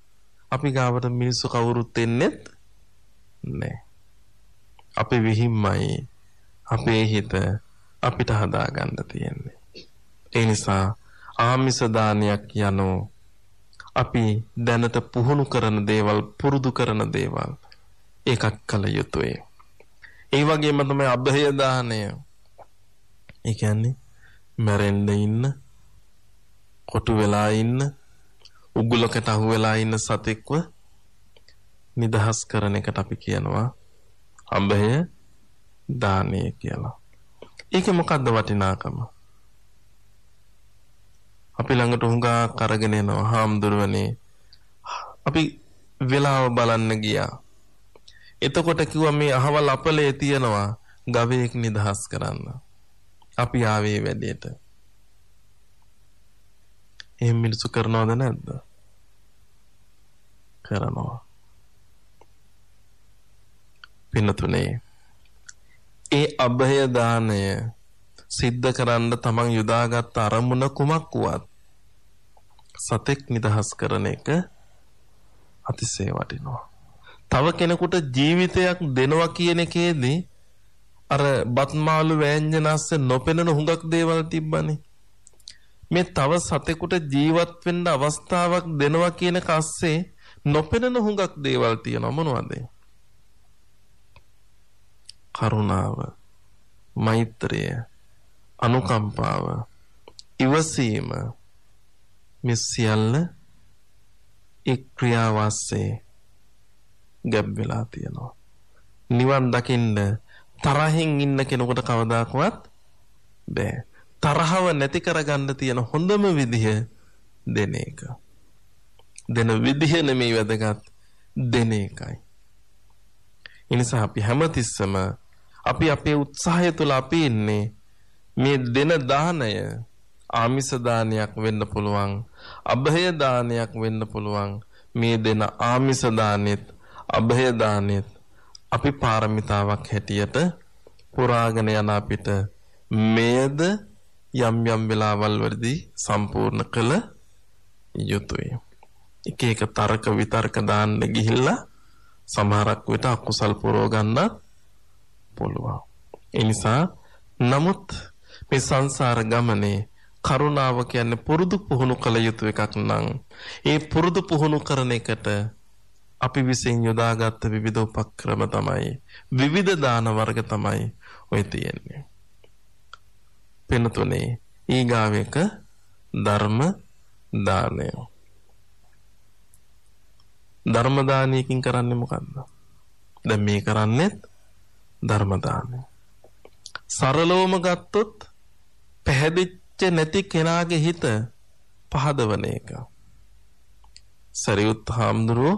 අපි ගාවට මිනිස්සු කවුරුත් එන්නෙත් නෑ. අපේ විහිම්මයි අපේ හිත අපිට හදාගන්න තියෙන්නේ. ඒ නිසා ආමිස දානයක් යනෝ අපි දැනට පුහුණු කරන දේවල් පුරුදු කරන දේවල් ඒකක් කළ යුතුය. ඒ වගේම තමයි අභය දානය. ඒ කියන්නේ මැරෙන්න ඉන්න කොටු වෙලා ඉන්න උගුලකට අහු වෙලා ඉන්න සතෙක්ව නිදහස් කරන එකට අපි කියනවා අඹය දානය කියලා. ඒකේ මොකද්ද වටිනාකම? අපි ළඟට හුඟා කරගෙන යනවා හාමුදුරුවනේ. අපි වෙලාව බලන්න ගියා. එතකොට කිව්වා මේ අහවල් අපලේ තියනවා ගවයෙක් නිදහස් කරන්න. අපි ආවේ වැඩේට. එහෙම මිනිස්සු කරනවද නැද්ද? කරනවා. පින්නතුනේ ඒ અભය දාණය සිද්ධ කරන්න තමන් යොදාගත් අරමුණ කුමක් වුවත් සතෙක් නිදහස් කරන එක අතිශය වටිනවා. තව කෙනෙකුට ජීවිතයක් දෙනවා කියන එකේදී අර බත්මාළු වෑංජනස්ස නොපෙනෙන හුඟක් දේවල් තිබ්බනේ. මේ තව සතෙකුට ජීවත් වෙන්න අවස්ථාවක් දෙනවා කියන කස්සේ නොපෙනෙන හුඟක් දේවල් තියෙනවා මොනවද? කරුණාව, මෛත්‍රිය, අනුකම්පාව, ඉවසීම මේ සියල්ල එක් ක්‍රියාවස්සේ ගැබ් වෙලා තියෙනවා. නිවන් දකින්න තරහෙන් ඉන්න කෙනෙකුට කවදාකවත් බෑ. තරහව නැති කරගන්න තියෙන හොඳම විදිය දෙන එක. දෙන විදිහ නෙමෙයි වැදගත් දෙන එකයි. එනිසා අපි හැමතිස්සම අපි අපේ උත්සාහය තුළ අපි ඉන්නේ මේ දෙන දාණය ආමිස දානයක් වෙන්න පුළුවන් අභය දානයක් වෙන්න පුළුවන් මේ දෙන ආමිස දානෙත් අභය දානෙත් අපි පාරමිතාවක් හැටියට පුරාගෙන යන අපිට මෙයද යම් යම් වෙලාවල් වලදී සම්පූර්ණ කළ යුතුය. එක එක තර්ක විතර්ක දාන්න ගිහිල්ලා සමහරක් විට අකුසල් පුරව ගන්නත් පුළුවන්. ඒ නිසා නමුත් මේ සංසාර ගමනේ කරුණාව කියන්නේ පුරුදු පුහුණු කළ යුතු එකක් නම් ඒ පුරුදු පුහුණු කරන එකට අපි විසින් යොදාගත් විවිධ උපක්‍රම තමයි විවිධ දාන වර්ග තමයි ඔය තියෙන්නේ පිනතුනේ ඊගාව එක ධර්ම දානය ධර්ම දානයකින් කරන්නේ මොකද්ද දැන් මේ කරන්නේත් ධර්ම දානය සරලවම ගත්තොත් පැහැදිච්ච නැති කෙනාගේ හිත පහදවන එක සරියුත් හාමුදුරුව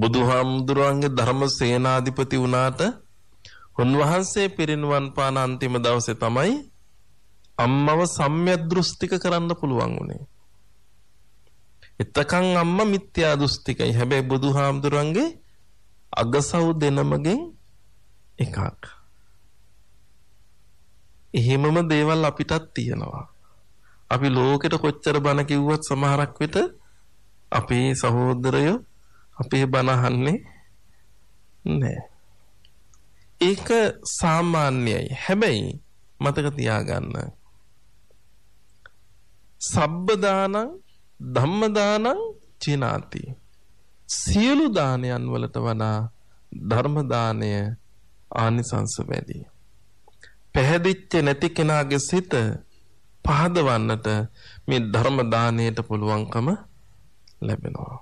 බුදුහාමුදුරුවන්ගේ ධර්ම සේනාධිපති වුණාට උන්වහන්සේ පිරිනුවන් පාන අන්තිම දවසේ තමයි අම්මව සම්්‍යදෘෂ්ටික කරන්න පුළුවන් උනේ. එතකන් අම්මා මිත්‍යා දෘෂ්ටිකයි. හැබැයි බුදුහාමුදුරන්ගේ අගසව් දෙනමගෙන් එකක්. එහෙමම දේවල් අපිටත් තියෙනවා. අපි ලෝකෙට කොච්චර බන කිව්වත් සමහරක් විට අපේ සහෝදරයෝ අපේ බන අහන්නේ නෑ. ඒක සාමාන්‍යයි. හැබැයි මතක තියාගන්න සබ්බ දානං ධම්ම දානං චිනාති සියලු දානයන් වලට වඩා ධර්ම දාණය ආනිසංස වැඩි. පැහැදිච්ච නැති කෙනාගේ සිත පහදවන්නට මේ ධර්ම දාණයට පුළුවන්කම ලැබෙනවා.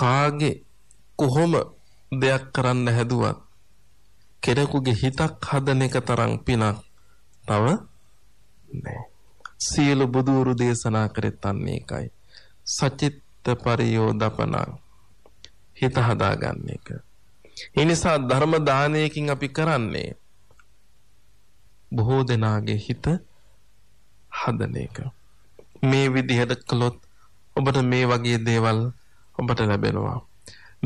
කාගේ කොහොම දෙයක් කරන්න හැදුවත් කෙනෙකුගේ හිතක් හදන එක තරම් පිනක් තව නැහැ. සියලු බුදුරු දේශනා කරෙත් අන්න ඒකයි. සචිත්ත පරියෝදපනං හිත හදාගන්න එක. ඒ නිසා ධර්ම දානයකින් අපි කරන්නේ බොහෝ දෙනාගේ හිත හදන එක. මේ විදිහට කළොත් ඔබට මේ වගේ දේවල් ඔබට ලැබෙනවා.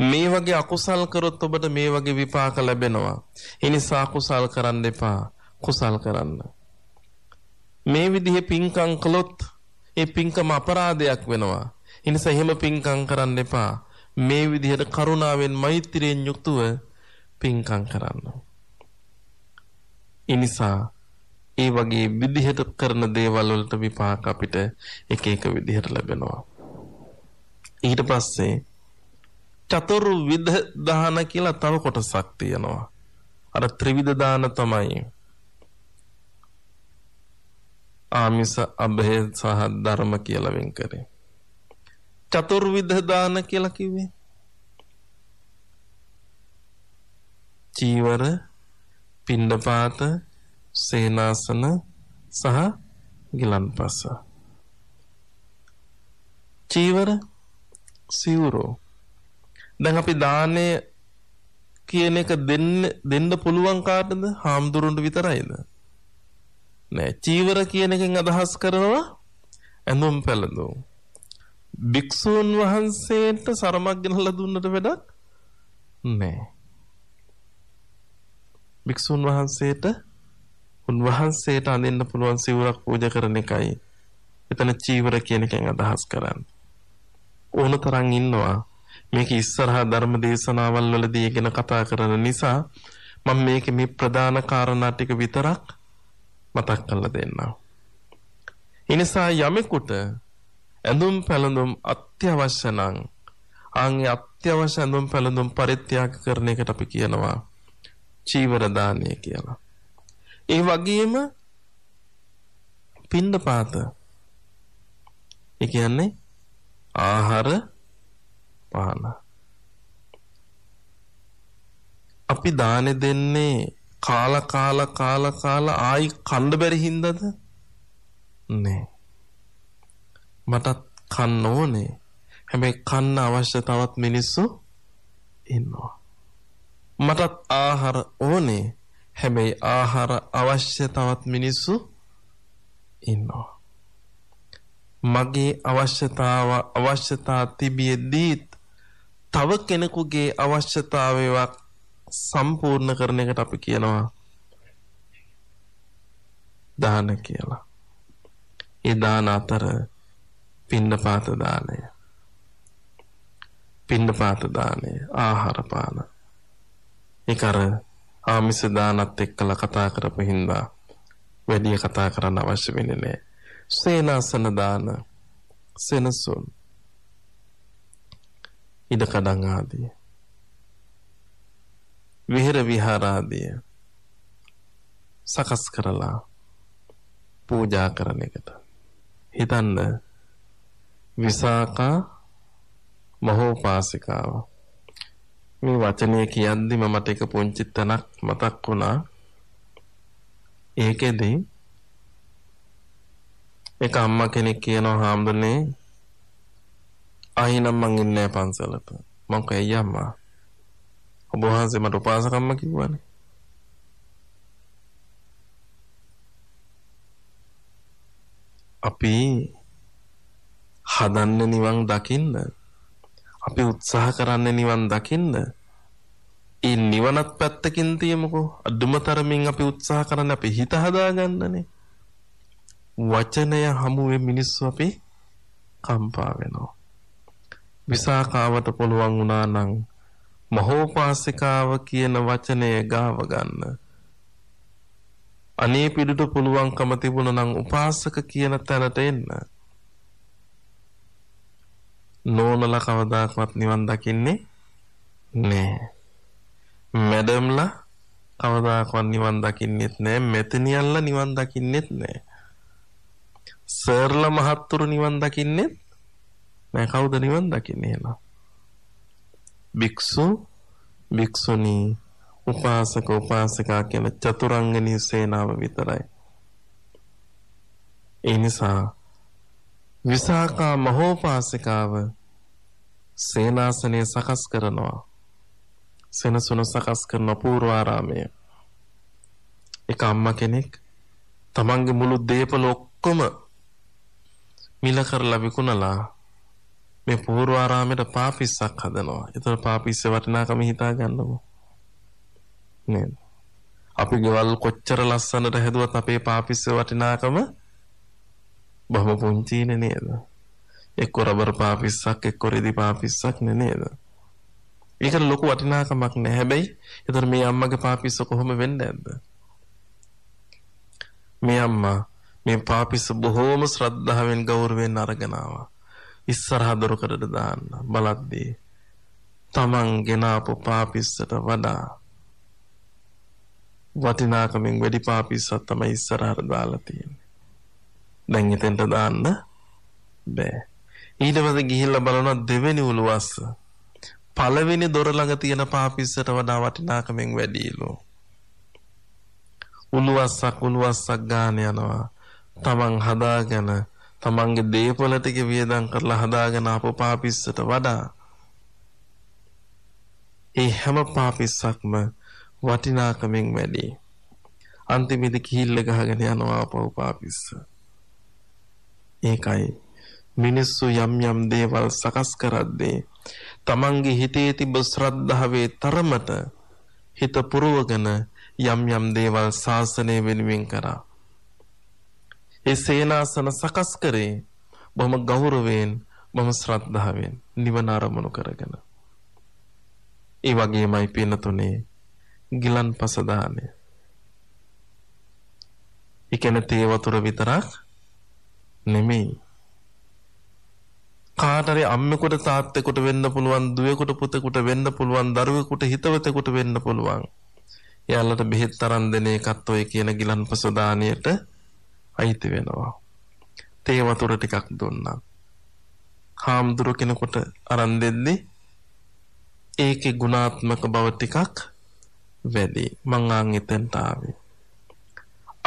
මේ වගේ අකුසල් කරොත් ඔබට මේ වගේ විපාක ලැබෙනවා. ඒ නිසා අකුසල් කරන්න එපා. කුසල් කරන්න. මේ විදිහේ පින්කම් කළොත් ඒ පින්කම අපරාධයක් වෙනවා. ඒ නිසා එහෙම පින්කම් කරන්න එපා. මේ විදිහට කරුණාවෙන් මෛත්‍රියෙන් යුක්තව පින්කම් කරන්න. ඒ නිසා ඒ වගේ විදිහට කරන දේවල් වලට විපාක අපිට එක එක විදිහට ලැබෙනවා. ඊට පස්සේ චතුර්විධ දාන කියලා තව කොටසක් තියෙනවා. අර ත්‍රිවිධ දාන තමයි ආමිස අභේද සහ ධර්ම කියලා වෙන් කරේ. චතුර්විධ දාන කියලා කිව්වේ චීවර පිණ්ඩපාත සේනාසන සහ ගිලන්පස චීවර සිවුරෝ දැන් අපි දානේ කියන එක දෙන්න දෙන්න පුළුවන් කාටද? හාමුදුරන්ට විතරයිද? නෑ චීවර කියන එකෙන් අදහස් කරනවා ඇඳුම් පැළඳුම් භික්ෂූන් වහන්සේට සරමක් ගෙනලා දුන්නට වැඩක් නෑ භික්ෂූන් වහන්සේට උන්වහන්සේට අඳින්න පුළුවන් සිවුරක් පූජා කරන එකයි එතන චීවර කියන එකෙන් අදහස් කරන්නේ ඕන තරම් ඉන්නවා මේක ඉස්සරහා ධර්ම දේශනාවල් වලදී ගැන කතා කරන නිසා මම මේකේ මේ ප්‍රධාන කාරණා ටික විතරක් මතක් කරලා දෙන්නම්. එනිසා යමෙකුට ඇඳුම් පැළඳුම් අත්‍යවශ්‍ය නම් ආන්ගේ අත්‍යවශ්‍ය ඇඳුම් පැළඳුම් පරිත්‍යාග කරන එකට අපි කියනවා චීවර දානය කියලා. ඒ වගේම පින්නපාත. ඒ කියන්නේ ආහාර පාන. අපි දානෙ දෙන්නේ කාලා කාලා කාලා කාලා ආයි කන්න බැරි හින්දාද? නෑ. මටත් කන්න ඕනේ. හැබැයි කන්න අවශ්‍ය තවත් මිනිස්සු ඉන්නවා. මටත් ආහාර ඕනේ. හැබැයි ආහාර අවශ්‍ය තවත් මිනිස්සු ඉන්නවා. මගේ අවශ්‍යතාව අවශ්‍යතා තිබියදීත් තව කෙනෙකුගේ අවශ්‍යතාවයක් සම්පූර්ණ කරන එකට අපි කියනවා දාන කියලා. ඒ දාන අතර පින්නපාත දානය. පින්නපාත දානය, ආහාර පාන. ඒක අර ආමිස දානත් එක්කලා කතා කරපු හින්දා වැඩි කතා කරන්න අවශ්‍ය වෙන්නේ නැහැ. සේනාසන දාන, සෙනසුන්, ඉඩකඩම් ආදී විහෙර විහාරාදිය සකස් කරලා පූජා කරන එකට හිතන්න විසාකා මහෝපාසිකාව මේ වචනය කියද්දි මමට එක පුංචි තැනක් මතක් වුණා ඒකෙදි එක අම්මා කෙනෙක් කියනවා හාමුදුරනේ අයිනම් මං ඉන්නේ පන්සලට මං කෝ අයියා අම්මා ඔබ වහන්සේ මට උපාසකම්ම කිව්වනේ. අපි හදන්නේ නිවන් දකින්න. අපි උත්සාහ කරන්නේ නිවන් දකින්න. ඒ නිවනත් පැත්තකින් තියමුකෝ. අදුම තරමින් අපි උත්සාහ කරන්නේ අපි හිත හදාගන්නනේ. වචනය හමුවේ මිනිස්සු අපි කම්පා වෙනවා. විසාකාවට පුළුවන් වුණා නම් මහෝපාසිකාව කියන වචනය ගාව ගන්න. අනේ පිටුට පුළුවන්කම තිබුණා නම් උපාසක කියන තැනට එන්න. නෝනලා කවදාකවත් නිවන් දකින්නේ නෑ. මැඩම්ලා කවදාකවත් නිවන් දකින්නෙත් නෑ. මෙතනියල්ලා නිවන් දකින්නෙත් නෑ. සර්ල මහත්තුරු නිවන් දකින්නෙත් නෑ. කවුද නිවන් දකින්නේ එහෙනම්? භික්ෂු භික්ෂුණී උපාසක උපාසිකා කියන චතුරංගනී සේනාව විතරයි. ඒ නිසා විසාකා මහෝපාසිකාව සේනාසනය සකස් කරනවා. සෙනසුන සකස් කරන පූර්වාරාමය. එක අම්මා කෙනෙක් තමන්ගේ මුළු දේපල ඔක්කොම මිල කරලා විකුණලා මේ පූර්වාරාමයට පාපිස්සක් හදනවා. ඒතර පාපිස්සේ වටිනාකම හිතා ගන්නකො. නේද? අපි ගෙවල් කොච්චර ලස්සනට හැදුවත් අපේ පාපිස්සේ වටිනාකම බොහොම පුංචිනේ නේද? එක්ක රබර් පාපිස්සක් එක්ක රෙදි පාපිස්සක් නේ නේද? ඒකට ලොකු වටිනාකමක් නැහැ. හැබැයි ඒතර මේ අම්මගේ පාපිස්ස කොහොම වෙන්නේ නැද්ද? මේ අම්මා මේ පාපිස්ස බොහොම ශ්‍රද්ධාවෙන් ගෞරවයෙන් අරගෙන ආවා. ඉස්සරහ දොරකඩට දාන්න බලද්දී තමන් ගෙනාපු පාපිස්සට වඩා වටිනාකමින් වැඩි පාපිස්සක් තමයි ඉස්සරහට දාලා තියෙන්නේ. දැන් එතෙන්ට දාන්න බෑ. ඊට පස්සේ ගිහිල්ලා බලනවා දෙවෙනි උළුවස්ස. පළවෙනි දොර ළඟ තියෙන පාපිස්සට වඩා වටිනාකමින් වැඩිලු. උළුවස්සක් උළුවස්සක් ගාන යනවා. තමන් හදාගෙන තමන්ගේ දේපොල ටික වියදම් කරලා හදාගෙන ආපු පාපිස්සට වඩා ඒ හැම පාපිස්සක්ම වටිනාකමින් වැඩි. අන්තිමේදී කිහිල්ල ගහගෙන යනවා ආපහු පාපිස්ස. ඒකයි මිනිස්සු යම් යම් දේවල් සකස් කරද්දී තමන්ගේ හිතේ තිබ ශ්‍රද්ධාවේ තරමට හිත පුරවගෙන යම් යම් දේවල් සාසනය වෙනුවෙන් කරා. ඒ සේනාසන සකස් කරේ බොහොම ගෞරවයෙන් බොහොම ශ්‍රද්ධාවෙන් නිවන අරමුණු කරගෙන. ඒ වගේමයි පින්නතුනේ ගිලන්පස දාණය. ඒ කියන්නේ තේ වතුර විතරක් නෙමෙයි. කාටරි අම්මෙකුට තාත්තෙකුට වෙන්න පුළුවන් දුවෙකුට පුතෙකුට වෙන්න පුළුවන් දරුවෙකුට හිතවතෙකුට වෙන්න පුළුවන්. එයාලට බෙහෙත් තරම් දෙන එකත් ඔය කියන ගිලන්පස දාණයට අයිති වෙනවා. තේ වතුර ටිකක් දුන්නා. හාමුදුර කෙනෙකුට අරන් දෙද්දී ඒකේ ගුණාත්මක බව ටිකක් වැඩි. මං ආන් එතෙන්ට ආවේ.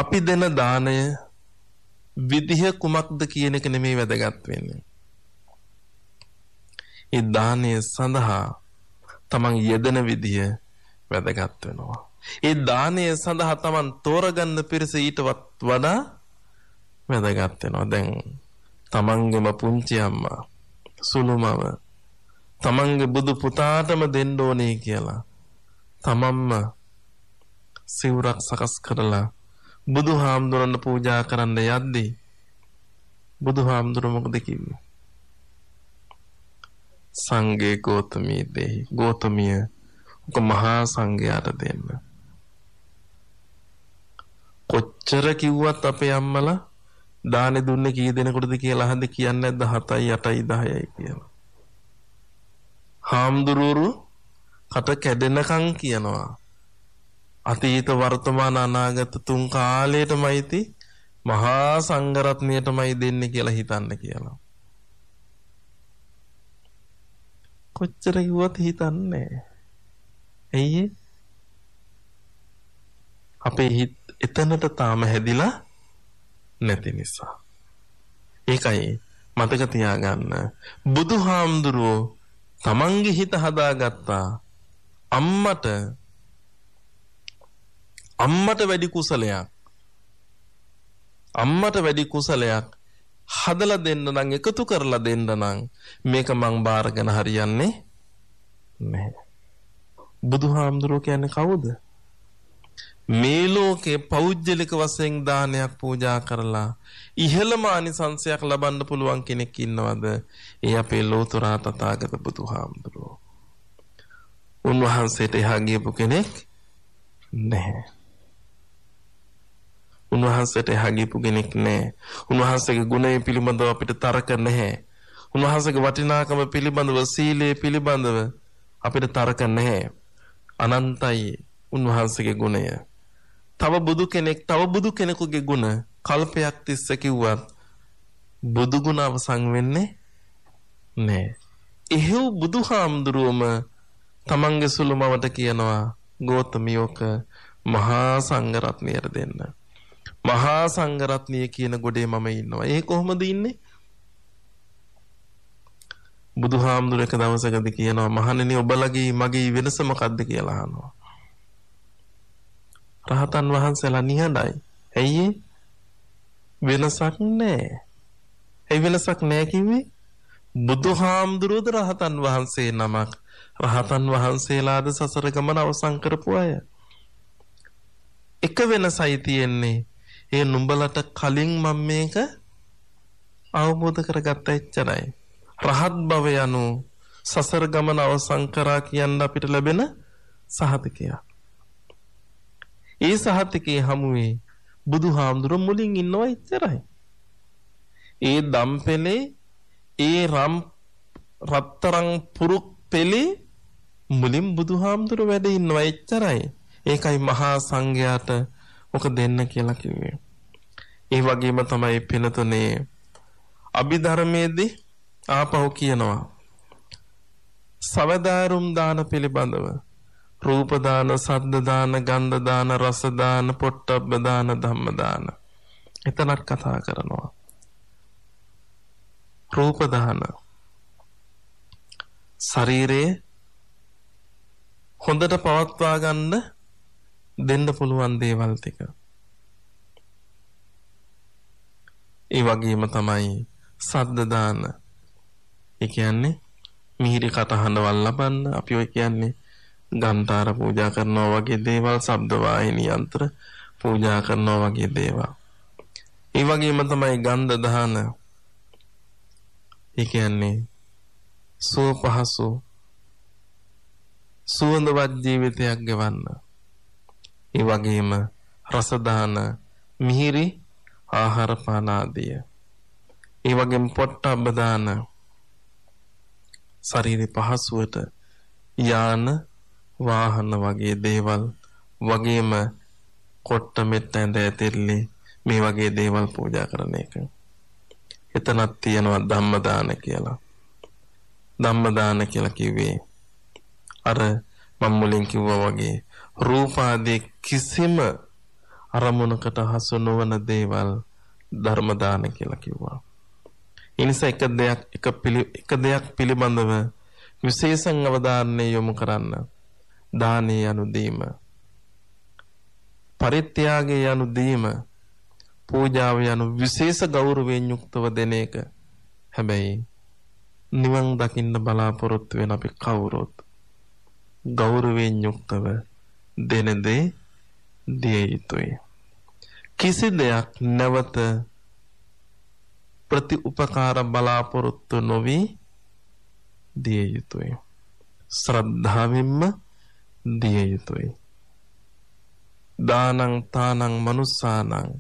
අපි දෙන දාණය විදිහ කුමක්ද කියන එක නෙමෙයි වැදගත් වෙන්නේ. ඒ දාණය සඳහා තමන් යෙදෙන විදිය වැදගත් වෙනවා. ඒ දාණය සඳහා තමන් තෝරගන්න පිරිස ඊටවත් වඩා වැදගත් වෙනවා. දැන් තමන්ගේම පුංචි අම්මා සුළු මව තමන්ගේ බුදු පුතාටම දෙන්න ඕනේ කියලා තමන්ම සිවුරක් සකස් කරලා බුදුහාමුදුරන්ට පූජා කරන්න යද්දී බුදුහාමුදුර මොකද කිව්වේ? සංගේ ගෝතමී දෙහි ගෝතමිය ඔක මහා සංඝයාට දෙන්න. කොච්චර කිව්වත් අපේ අම්මලා දානේ දුන්නේ කී දෙනෙකුටද කියලා අහන්න කියන්නේ නැද්ද 7යි 8යි 10යි කියලා. හාමුදුරුවරු කට කැඩෙනකන් කියනවා. අතීත වර්තමාන අනාගත තුන් කාලයටමයිති මහා සංඝරත්නයටමයි දෙන්නේ කියලා හිතන්න කියලා. කොච්චර කිව්වත් හිතන්නේ ඇයි අපේ හිත එතනට තාම හැදිලා නැති නිසා. ඒකයි මතක තියාගන්න බුදුහාමුදුරුවෝ තමන්ගේ හිත හදාගත්තා අම්මට අම්මට වැඩි කුසලයක් අම්මට වැඩි කුසලයක් හදලා දෙන්න නම් එකතු කරලා දෙන්න නම් මේක මං බාරගෙන හරියන්නේ නැහැ බුදුහාමුදුරුවෝ කියන්නේ කවුද මේ ලෝකේ පෞද්ගලික වශයෙන් දානයක් පූජා කරලා ඉහළම ආනිසංසයක් ලබන්න පුළුවන් කෙනෙක් ඉන්නවද? ඒ අපේ ලෝතුරා තථාගත බුදුහාමුදුරුවෝ. උන්වහන්සේට එහා ගියපු කෙනෙක් නැහැ. උන්වහන්සේට එහා ගියපු කෙනෙක් නැහැ. උන්වහන්සේගේ ගුණය පිළිබඳව අපිට තර්ක නැහැ. උන්වහන්සේගේ වටිනාකම පිළිබඳව සීලය පිළිබඳව අපිට තර්ක නැහැ. අනන්තයි උන්වහන්සේගේ ගුණය. තව බුදු කෙනෙක් තව බුදු කෙනෙකුගේ ගුණ කල්පයක් තිස්ස කිව්වත් බුදු ගුණ අවසන් වෙන්නේ නෑ. එහෙව් බුදුහාමුදුරුවම තමන්ගේ සුළුමවට කියනවා ගෝතමියෝක මහා සංඝරත්නයට දෙන්න. මහා සංඝරත්නය කියන ගොඩේ මම ඉන්නවා. ඒ කොහොමද ඉන්නේ? බුදුහාමුදුර එක දවසකදී කියනවා මහණෙනි ඔබලගේ මගේ වෙනස මොකද්ද කියලා අහනවා. රහතන් වහන්සේලා නිහඬයි. ඇයි වෙනසක් නැහැ. ඒ වෙනසක් නැහැ කිව්වේ බුදුහාමුදුරුවද රහතන් වහන්සේ නමක්. රහතන් වහන්සේලාද සසර ගමන අවසන් කරපු අය. එක වෙනසයි තියෙන්නේ. ඒ නුඹලට කලින් මම මේක අවබෝධ කරගත්ත එච්චරයි. රහත් භව යනු සසර ගමන අවසන් කරා කියන්න අපිට ලැබෙන සහතිකයක්. ඒ සහතිකේ හමුවේ බුදුහාමුදුර මුලින් ඉන්නවා ඉතරයි. ඒ දම්පෙලේ ඒ රම් රත්තරන් පුරුක් පෙලේ මුලින් බුදුහාමුදුර වැඩ ඉන්නවා ඉතරයි. ඒකයි මහා සංඝයාට ඔක දෙන්න කියලා කිව්වේ. ඒ වගේම තමයි පිනතුනේ අභිධර්මයේදී ආපහු කියනවා සවදාරුම් දාන පිළිබඳව රූප දාන, සද්ද දාන, ගන්ධ දාන, රස දාන, පොට්ටබ්බ දාන, ධම්ම දාන. එතනත් කතා කරනවා. රූප දාන. ශරීරයේ හොඳට පවත්වා ගන්න දෙන්න පුළුවන් දේවල් ටික. ඒ වගේම තමයි සද්ද දාන. ඒ කියන්නේ මිහිරි කටහඬවල් ලබන්න අපි ඔය කියන්නේ ගන්ටාර පූජා කරනවා වගේ දේවල් ශබ්ද වාහිනී යන්ත්‍ර පූජා කරනවා වගේ දේවල්. ඒ වගේම තමයි ගන්ධ දහන. ඒ කියන්නේ සුව පහසු සුවඳවත් ජීවිතයක් ගෙවන්න. ඒ වගේම රස දාන මිහිරි ආහාර පාන ආදිය. ඒ වගේම පොට්ටබ්බ දාන ශරීර පහසුවට යාන වාහන වගේ දේවල් වගේම කොට්ට මෙට්ට ඇඳ ඇතිරිලි මේ වගේ දේවල් පූජා කරන එක. එතනක් තියෙනවා ධම්ම දාන කියලා. ධම්ම දාන කියලා කිව්වේ අර මම මුලින් කිව්වා වගේ රූප ආදී කිසිම අරමුණකට හසු නොවන දේවල් ධර්ම දාන කියලා කිව්වා. ඒ නිසා එක දෙයක් එක පිළි එක දෙයක් පිළිබඳව විශේෂ අවධානය යොමු කරන්න. දානේ යනු දීම පරිත්‍යාගය යනු දීම පූජාව යනු විශේෂ ගෞරවයෙන් යුක්තව දෙන එක හැබැයි නිවන් දකින්න බලාපොරොත්තු වෙන අපි කවුරුත් ගෞරවයෙන් යුක්තව දෙන දේ දිය යුතුයි කිසි දෙයක් නැවත ප්‍රතිඋපකාර බලාපොරොත්තු නොවි දිය යුතුය. ශ්‍රද්ධාවෙන්ම දිය යුතුයි. දානං තානං මනුස්සානං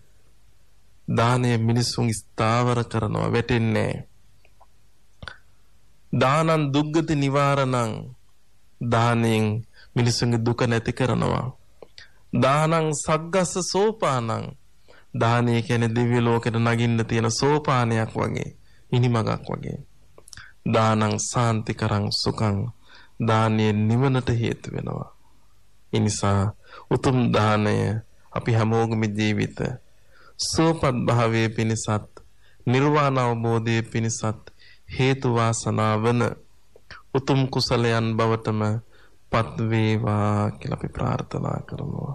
දානය මිනිස්සුන් ස්ථාවර කරනවා වැටෙන්නේ. දානන් දුග්ගති නිවාරණං දානයෙන් මිනිසුන්ගේ දුක නැති කරනවා. දානං සග්ගස්ස සෝපානං දානය කියන්නේ දිව්‍ය ලෝකෙට නගින්න තියෙන සෝපානයක් වගේ ඉනිමගක් වගේ දානං සාන්තිකරං සුඛං දානයේ නිවනට හේතු වෙනවා ඒ නිසා උතුම් දානය අපි හැමෝගේම ජීවිත සුවපත් භාවයේ පිණිසත් නිර්වාණ අවබෝධයේ පිණිසත් හේතු වාසනා වන උතුම් කුසලයන් බවටම පත් වේවා කියලා අපි ප්‍රාර්ථනා කරනවා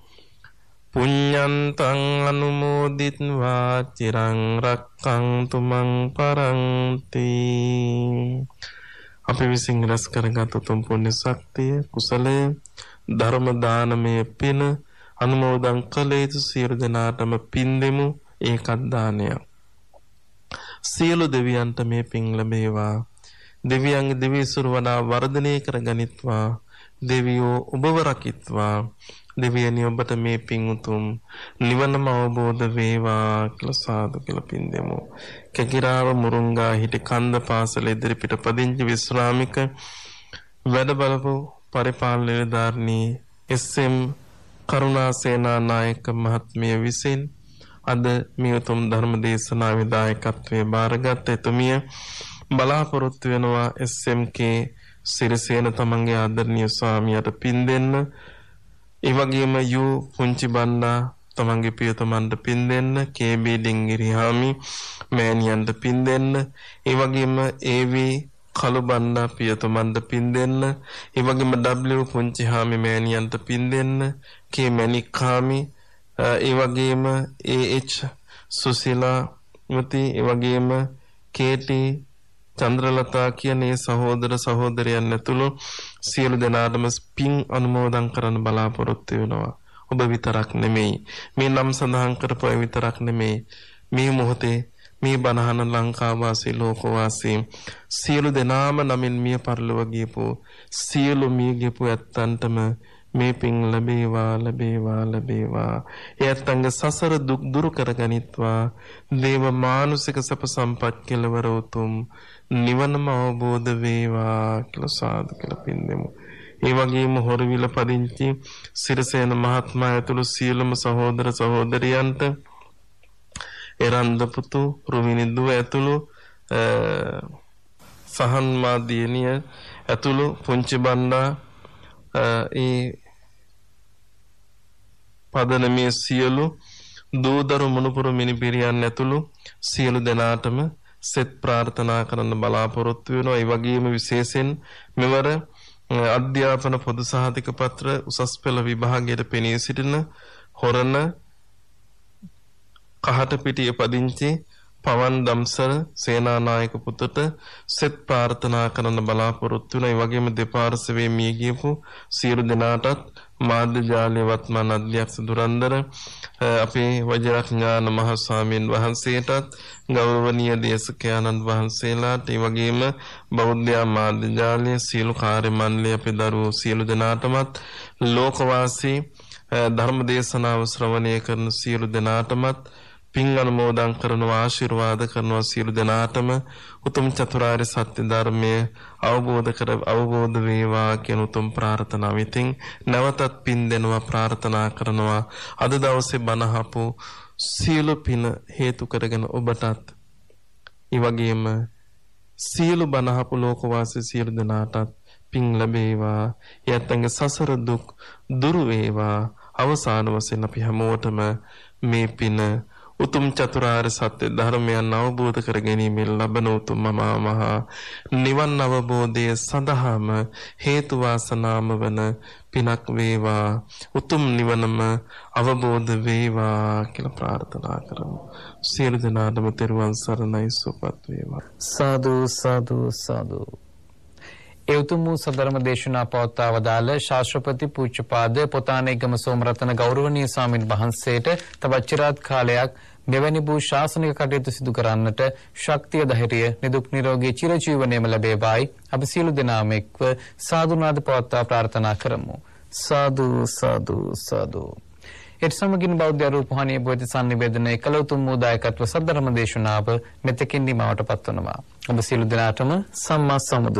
පුඤ්ඤන්තං අනුමෝදිත්වා චිරං රක්ඛන්තු මං පරන්ති අපි විසින් රැස් කරගත් උතුම් පුණ්‍ය ශක්තිය කුසලය ධර්ම දානමය පින අනුමෝදන් කළ යුතු සියලු දෙනාටම පින් දෙමු ඒකත් දානයක් සියලු දෙවියන්ට මේ පින් ලැබේවා දෙවියන්ගේ දිවිසුර වඩා වර්ධනය කර ගනිත්වා දෙවියෝ ඔබව රකිත්වා දෙවියනි ඔබට මේ පින් උතුම් නිවනම අවබෝධ වේවා කියලා සාදු කියලා පින් දෙමු. කැකිරාව මුරුංගා හිටි කන්ද පාසල ඉදිරි පිට පදිංචි විශ්‍රාමික වැඩ බලපු පරිපාලන නිලධාරිණී එස්.එම්. කරුණාසේනානායක මහත්මිය විසින් අද මේ උතුම් ධර්ම දේශනාවේ දායකත්වයේ බාරගත් එතුමිය බලාපොරොත්තු වෙනවා එස්.එම්.කේ සිරිසේන තමන්ගේ ආදරණීය ස්වාමියාට පින් දෙන්න ඒ වගේම යූ පුංචි බණ්ඩා තමන්ගේ පියතමන්ට පින් දෙන්න KB ඩිංගිරිහාමි මෑණියන්ට පින් දෙන්න ඒ වගේම AV කළු බණ්ඩා පියතමන්ට පින් දෙන්න ඒ වගේම W පුංචි හාමි මෑණියන්ට පින් දෙන්න K මණික්කාමි ඒ වගේම AH සුසිලා මුති ඒ වගේම KT චන්ද්‍රලතා කියන ඒ සහෝදර සහෝදරයන් ඇතුළු සියලු දෙනාටම පින් අනුමෝදන් කරන්න බලාපොරොත්තු වෙනවා. ඔබ විතරක් නෙමෙයි. මේ නම් සඳහන් කරපු අය විතරක් නෙමෙයි. මේ මොහොතේ මේ බණහන ලංකාවාසී ලෝකවාසී සියලු දෙනාම නමින් මිය පරලොව ගියපු සියලු මිය ගියපු ඇත්තන්ටම මේ පින් ලැබේවා ලැබේවා ලැබේවා එයත්ංග සසර දුක් දුරු කරගනිත්වා දේව මානුසික සප සම්පත් කෙලවර උතුම් නිවනම අවබෝධ වේවා කියලා සාදු කියලා පින් දෙමු ඒ වගේම හොරවිල පදිංචි සිරසේන මහත්මයා ඇතුළු සියලුම සහෝදර සහෝදරියන්ට එරන්ද පුතු රුවිනිදුව ඇතුළු සහන් මා දියණිය ඇතුළු පුංචි බණ්ඩා ඒ පදන මේ සියලු දූදරු මුණුපුරු මිනිපිරියන් ඇතුළු සියලු දෙනාටම සෙත් ප්‍රාර්ථනා කරන්න බලාපොරොත්තු වෙනවා. ඒ වගේම විශේෂයෙන් මෙවර අධ්‍යාපන පොදු සහතික පත්‍ර උසස් පෙළ විභාගයට පෙනී සිටින හොරණ කහට පිටිය පදිංචි පවන් දම්සර සේනානායක පුතට සෙත් ප්‍රාර්ථනා කරන්න බලාපොරොත්තු වෙනවා. ඒ වගේම දෙපාර්ශවයේ මිය ගියපු සියලු දෙනාටත් මාධ්‍ය ජාලය වත්මන් අධ්‍යක්ෂ දුරන්දර අපේ වජිරඥාන මහ ස්වාමීන් වහන්සේටත් ගෞරවනීය දේශකයන්න් වහන්සේලාට ඒ වගේම බෞද්ධ මාධ්‍ය ජාලයේ සියලු කාර්ය මණ්ඩලය අපේ දරුවෝ සියලු දෙනාටමත් ලෝකවාසී ධර්ම දේශනාව ශ්‍රවණය කරන සියලු දෙනාටමත් පින් අනුමෝදන් කරනවා ආශිර්වාද කරනවා සියලු දෙනාටම උතුම් චතුරාර්ය සත්‍ය ධර්මය අවබෝධ කර අවබෝධ වේවා කියන උතුම් ප්‍රාර්ථනාව. ඉතින් නැවතත් පින් දෙනවා ප්‍රාර්ථනා කරනවා. අද දවසේ බණහපු සියලු පින හේතු කරගෙන ඔබටත් ඒ වගේම සියලු බණහපු ලෝකවාසී සියලු දෙනාටත් පින් ලැබේවා. යැත්තන්ගේ සසර දුක් දුරු වේවා. අවසාන වශයෙන් අපි හැමෝටම මේ පින උතුම් චතුරාර්ය සත්‍ය ධර්මයන් අවබෝධ කර ගැනීමෙන් ලබන උතුම් මහා මහා නිවන් අවබෝධය සඳහාම හේතු වාසනාම වන පිනක් වේවා උතුම් නිවනම අවබෝධ වේවා කියලා ප්‍රාර්ථනා කරමු සියලු දෙනාටම තෙරුවන් සරණයි සුපත් වේවා සාදු සාදු සාදු ඒ උතුම් වූ සදරම දේශනා පවත්වා වදාළ ශාස්ත්‍රපති පූජ්‍යපාද පොතානේගම සෝමරතන ගෞරවනීය ස්වාමින් වහන්සේට තවත් චිරාත් කාලයක් දෙවැනි වූ ශාසනික කටයුතු සිදු කරන්නට ශක්තිය ධෛර්යය නිදුක් නිරෝගී චිරජීවනයේම ලැබේවායි අපි සියලු දෙනාම එක්ව සාදුනාද පවත්වා ප්‍රාර්ථනා කරමු සාදු සාදු සාදු එත් සමගින් බෞද්ධ රූපහානී බෝධි සම්නිවේදනයේ කළ උතුම් වූ දායකත්ව සද්ධර්ම දේශනාව මෙතකින් නිමවට පත්වනවා. ඔබ සියලු දෙනාටම සම්මා සම්බුදු